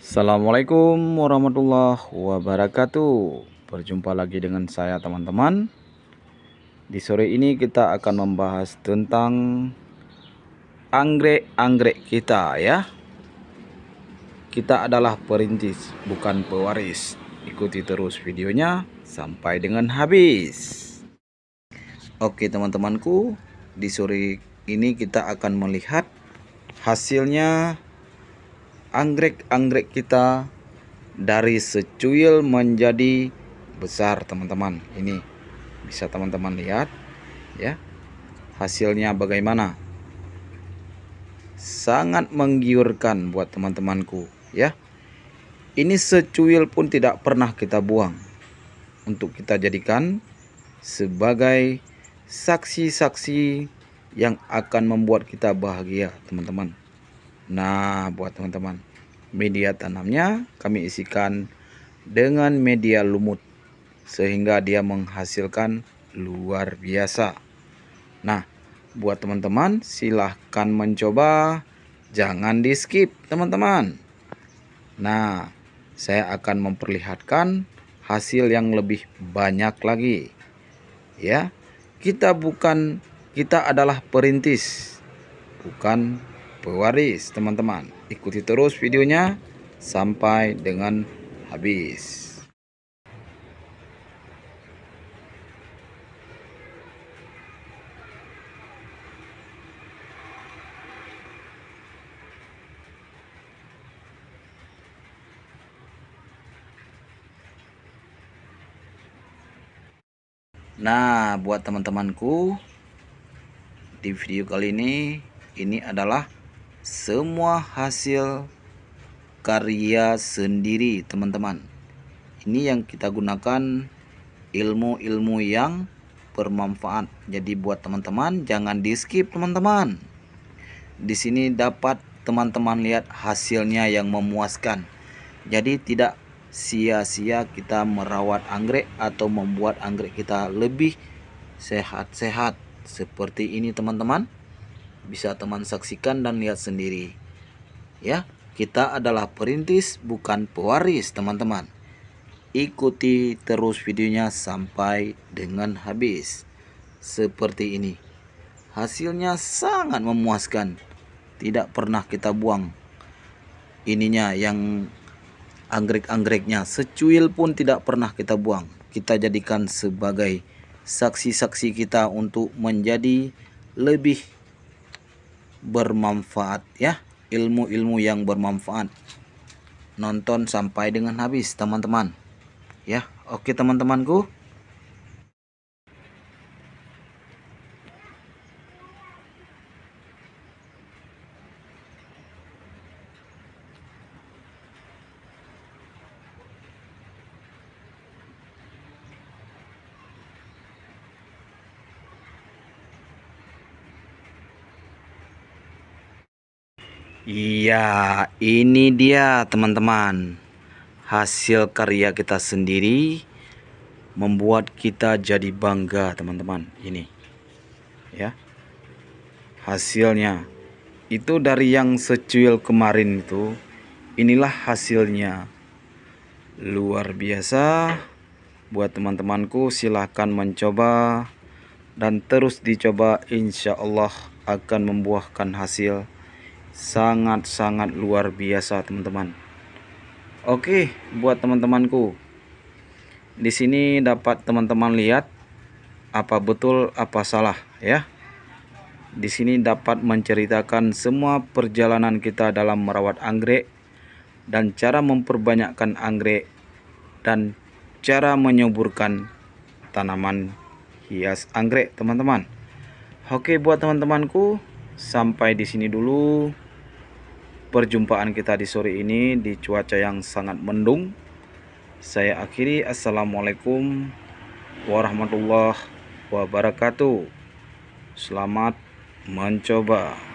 Assalamualaikum warahmatullahi wabarakatuh Berjumpa lagi dengan saya teman-teman Di sore ini kita akan membahas tentang Anggrek-anggrek kita ya Kita adalah perintis bukan pewaris Ikuti terus videonya sampai dengan habis Oke teman-temanku Di sore ini kita akan melihat Hasilnya anggrek-anggrek kita dari secuil menjadi besar teman-teman ini bisa teman-teman lihat ya hasilnya bagaimana sangat menggiurkan buat teman-temanku ya ini secuil pun tidak pernah kita buang untuk kita jadikan sebagai saksi-saksi yang akan membuat kita bahagia teman-teman Nah, buat teman-teman, media tanamnya kami isikan dengan media lumut sehingga dia menghasilkan luar biasa. Nah, buat teman-teman silahkan mencoba, jangan di-skip, teman-teman. Nah, saya akan memperlihatkan hasil yang lebih banyak lagi. Ya, kita bukan kita adalah perintis, bukan pewaris teman-teman ikuti terus videonya sampai dengan habis Nah, buat teman-temanku, di video kali ini, ini adalah semua hasil karya sendiri teman-teman ini yang kita gunakan ilmu-ilmu yang bermanfaat jadi buat teman-teman jangan di skip teman-teman di sini dapat teman-teman lihat hasilnya yang memuaskan jadi tidak sia-sia kita merawat anggrek atau membuat anggrek kita lebih sehat-sehat seperti ini teman-teman bisa teman saksikan dan lihat sendiri. Ya, kita adalah perintis bukan pewaris, teman-teman. Ikuti terus videonya sampai dengan habis. Seperti ini. Hasilnya sangat memuaskan. Tidak pernah kita buang ininya yang anggrek-anggreknya secuil pun tidak pernah kita buang kita jadikan sebagai saksi-saksi kita untuk menjadi lebih bermanfaat ya ilmu-ilmu yang bermanfaat nonton sampai dengan habis teman-teman ya oke teman-temanku Iya, ini dia teman-teman. Hasil karya kita sendiri membuat kita jadi bangga, teman-teman. Ini. Ya. Hasilnya itu dari yang secuil kemarin itu. Inilah hasilnya. Luar biasa. Buat teman-temanku silahkan mencoba dan terus dicoba insya Allah akan membuahkan hasil sangat-sangat luar biasa teman-teman oke buat teman-temanku di sini dapat teman-teman lihat apa betul apa salah ya di sini dapat menceritakan semua perjalanan kita dalam merawat anggrek dan cara memperbanyakkan anggrek dan cara menyuburkan tanaman hias anggrek teman-teman oke buat teman-temanku sampai di sini dulu perjumpaan kita di sore ini di cuaca yang sangat mendung. Saya akhiri assalamualaikum warahmatullahi wabarakatuh. Selamat mencoba.